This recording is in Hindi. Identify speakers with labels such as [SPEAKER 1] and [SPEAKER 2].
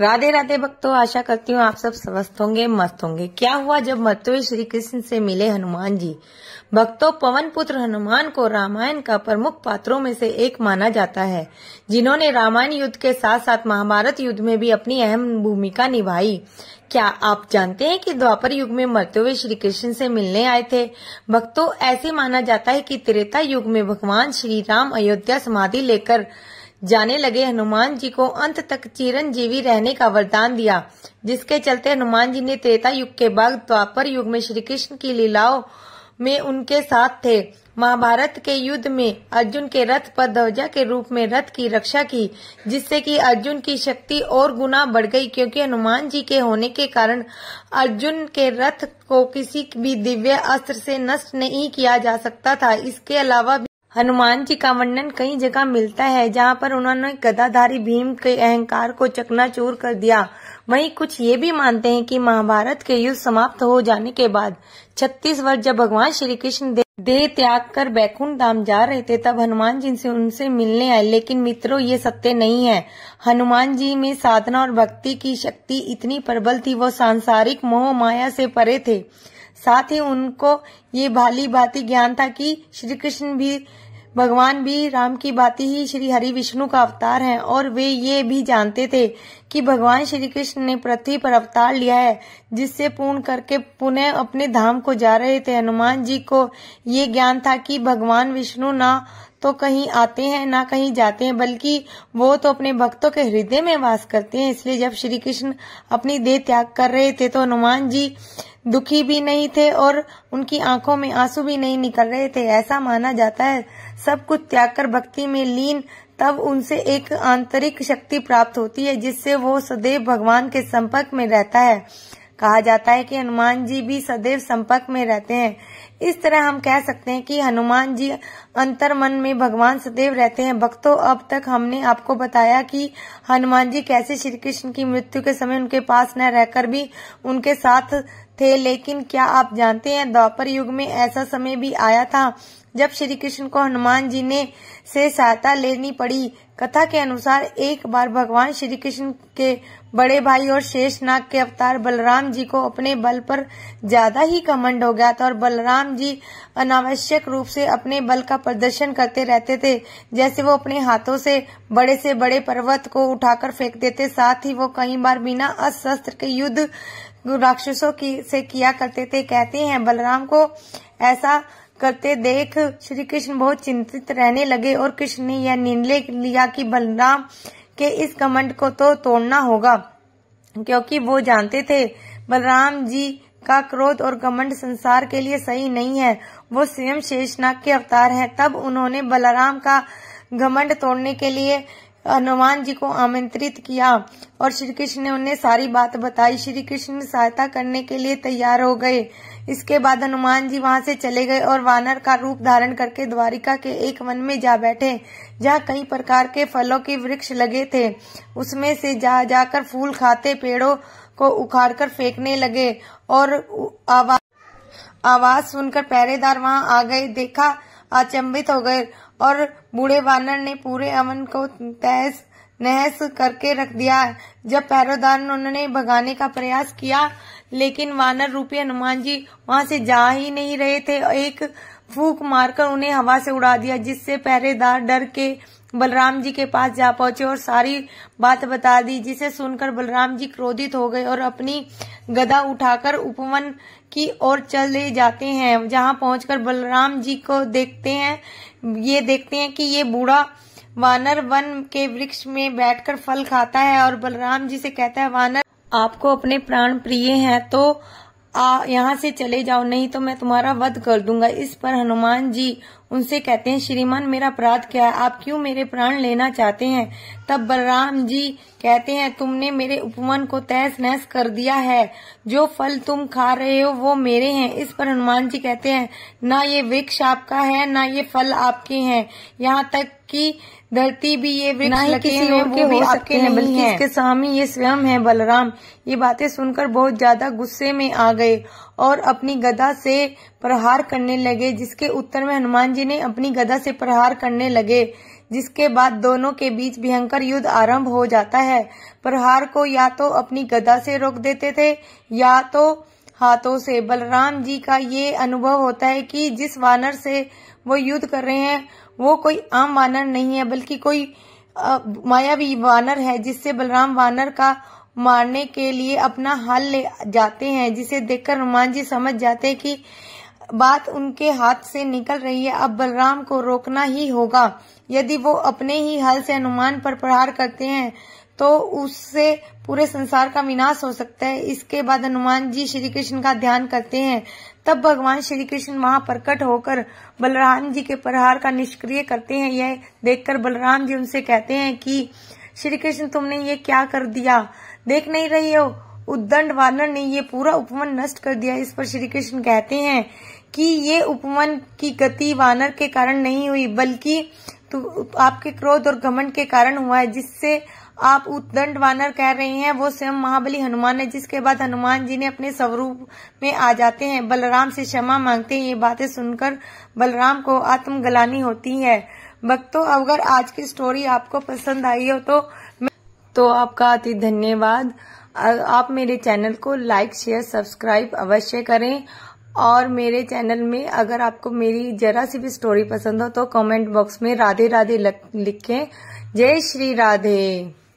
[SPEAKER 1] राधे राधे भक्तों आशा करती हूँ आप सब स्वस्थ होंगे मस्त होंगे क्या हुआ जब मत्वे श्री कृष्ण से मिले हनुमान जी भक्तों पवन पुत्र हनुमान को रामायण का प्रमुख पात्रों में से एक माना जाता है जिन्होंने रामायण युद्ध के साथ साथ महाभारत युद्ध में भी अपनी अहम भूमिका निभाई क्या आप जानते हैं कि द्वापर युग में मरते हुए श्री कृष्ण से मिलने आए थे भक्तों ऐसे माना जाता है कि त्रेता युग में भगवान श्री राम अयोध्या समाधि लेकर जाने लगे हनुमान जी को अंत तक चिरंजीवी रहने का वरदान दिया जिसके चलते हनुमान जी ने त्रेता युग के बाद द्वापर युग में श्री कृष्ण की लीलाओं में उनके साथ थे महाभारत के युद्ध में अर्जुन के रथ पर ध्वजा के रूप में रथ की रक्षा की जिससे कि अर्जुन की शक्ति और गुना बढ़ गई क्योंकि हनुमान जी के होने के कारण अर्जुन के रथ को किसी भी दिव्य अस्त्र से नष्ट नहीं किया जा सकता था इसके अलावा हनुमान जी का वर्णन कई जगह मिलता है जहाँ पर उन्होंने गदाधारी भीम के अहंकार को चकनाचूर कर दिया वहीं कुछ ये भी मानते हैं कि महाभारत के युद्ध समाप्त हो जाने के बाद छत्तीस वर्ष जब भगवान श्री कृष्ण देह त्याग कर बैकुंठ धाम जा रहे थे तब हनुमान जी से उनसे मिलने आए लेकिन मित्रों ये सत्य नहीं है हनुमान जी में साधना और भक्ति की शक्ति इतनी प्रबल थी वो सांसारिक मोह माया से परे थे साथ ही उनको ये भाली भांति ज्ञान था कि श्री कृष्ण भी भगवान भी राम की बाती ही श्री हरि विष्णु का अवतार हैं और वे ये भी जानते थे कि भगवान श्री कृष्ण ने पृथ्वी पर अवतार लिया है जिससे पूर्ण करके पुनः अपने धाम को जा रहे थे हनुमान जी को ये ज्ञान था कि भगवान विष्णु ना तो कहीं आते हैं ना कहीं जाते हैं बल्कि वो तो अपने भक्तों के हृदय में वास करते हैं इसलिए जब श्री कृष्ण अपनी देह त्याग कर रहे थे तो हनुमान जी दुखी भी नहीं थे और उनकी आंखों में आंसू भी नहीं निकल रहे थे ऐसा माना जाता है सब कुछ त्याग कर भक्ति में लीन तब उनसे एक आंतरिक शक्ति प्राप्त होती है जिससे वो सदैव भगवान के संपर्क में रहता है कहा जाता है कि हनुमान जी भी सदैव संपर्क में रहते हैं इस तरह हम कह सकते हैं कि हनुमान जी अंतर मन में भगवान सदैव रहते हैं भक्तों अब तक हमने आपको बताया कि हनुमान जी कैसे श्री कृष्ण की मृत्यु के समय उनके पास न रहकर भी उनके साथ थे लेकिन क्या आप जानते हैं द्वापर युग में ऐसा समय भी आया था जब श्री कृष्ण को हनुमान जी ने से सहायता लेनी पड़ी कथा के अनुसार एक बार भगवान श्री कृष्ण के बड़े भाई और शेष नाग के अवतार बलराम जी को अपने बल पर ज्यादा ही कमंड हो गया था और बलराम जी अनावश्यक रूप से अपने बल का प्रदर्शन करते रहते थे जैसे वो अपने हाथों से बड़े से बड़े पर्वत को उठाकर फेंक देते साथ ही वो कई बार बिना अस्त्र के युद्ध राक्षसों की से किया करते थे कहते हैं बलराम को ऐसा करते देख श्री कृष्ण बहुत चिंतित रहने लगे और कृष्ण ने यह निर्णय लिया कि बलराम के इस कमंड को तो तोड़ना होगा क्योंकि वो जानते थे बलराम जी का क्रोध और घमंड संसार के लिए सही नहीं है वो स्वयं शेषनाग के अवतार हैं तब उन्होंने बलराम का घमंड तोड़ने के लिए हनुमान जी को आमंत्रित किया और श्री कृष्ण ने उन्हें सारी बात बताई श्री कृष्ण सहायता करने के लिए तैयार हो गए इसके बाद हनुमान जी वहां से चले गए और वानर का रूप धारण करके द्वारिका के एक वन में जा बैठे जहाँ कई प्रकार के फलों के वृक्ष लगे थे उसमें से जा जाकर फूल खाते पेड़ों को उखाड़कर फेंकने लगे और आवाज आवाज सुनकर पहरेदार वहां आ गए देखा अचंबित हो गए और बूढ़े वानर ने पूरे अमन को तहस नहस करके रख दिया जब पैरोदार उन्होंने भगाने का प्रयास किया लेकिन वानर रूपी हनुमान जी वहां से जा ही नहीं रहे थे एक फूक मारकर उन्हें हवा से उड़ा दिया जिससे पहरेदार डर के बलराम जी के पास जा पहुंचे और सारी बात बता दी जिसे सुनकर बलराम जी क्रोधित हो गए और अपनी गदा उठाकर उपवन की ओर चले जाते हैं जहां पहुंचकर बलराम जी को देखते हैं ये देखते हैं कि ये बूढ़ा वानर वन के वृक्ष में बैठकर फल खाता है और बलराम जी से कहता है वानर आपको अपने प्राण प्रिय हैं तो यहाँ से चले जाओ नहीं तो मैं तुम्हारा वध कर दूंगा इस पर हनुमान जी उनसे कहते हैं श्रीमान मेरा अपराध क्या है आप क्यों मेरे प्राण लेना चाहते हैं तब बलराम जी कहते हैं तुमने मेरे उपमन को तहस नहस कर दिया है जो फल तुम खा रहे हो वो मेरे हैं इस पर हनुमान जी कहते हैं ना ये वृक्ष आपका है ना ये फल आपके हैं यहाँ तक कि धरती भी ये वृक्ष के स्वामी ये स्वयं है बलराम ये बातें सुनकर बहुत ज्यादा गुस्से में आ गए और अपनी गदा से प्रहार करने लगे जिसके उत्तर में हनुमान जी ने अपनी गदा से प्रहार करने लगे जिसके बाद दोनों के बीच भयंकर युद्ध आरंभ हो जाता है प्रहार को या तो अपनी गदा से रोक देते थे या तो हाथों से बलराम जी का ये अनुभव होता है कि जिस वानर से वो युद्ध कर रहे हैं वो कोई आम वानर नहीं है बल्कि कोई मायावी वानर है जिससे बलराम वानर का मारने के लिए अपना हाल ले जाते हैं जिसे देखकर हनुमान जी समझ जाते हैं कि बात उनके हाथ से निकल रही है अब बलराम को रोकना ही होगा यदि वो अपने ही हल से हनुमान पर प्रहार करते हैं तो उससे पूरे संसार का विनाश हो सकता है इसके बाद हनुमान जी श्री कृष्ण का ध्यान करते हैं तब भगवान श्री कृष्ण वहाँ प्रकट होकर बलराम जी के प्रहार का निष्क्रिय करते हैं यह देखकर बलराम जी उनसे कहते हैं कि श्री कृष्ण तुमने ये क्या कर दिया देख नहीं रही हो उद्दंड वानर ने ये पूरा उपवन नष्ट कर दिया इस पर श्री कृष्ण कहते हैं कि ये उपमन की गति वानर के कारण नहीं हुई बल्कि तो आपके क्रोध और घमंड के कारण हुआ है जिससे आप उद्दंड वानर कह रहे हैं वो स्वयं महाबली हनुमान है जिसके बाद हनुमान जी ने अपने स्वरूप में आ जाते हैं बलराम से क्षमा मांगते हैं ये बातें सुनकर बलराम को आत्मगलानी होती है भक्तों अगर आज की स्टोरी आपको पसंद आई हो तो तो आपका अति धन्यवाद आप मेरे चैनल को लाइक शेयर सब्सक्राइब अवश्य करें और मेरे चैनल में अगर आपको मेरी जरा सी भी स्टोरी पसंद हो तो कमेंट बॉक्स में राधे राधे लिखें जय श्री राधे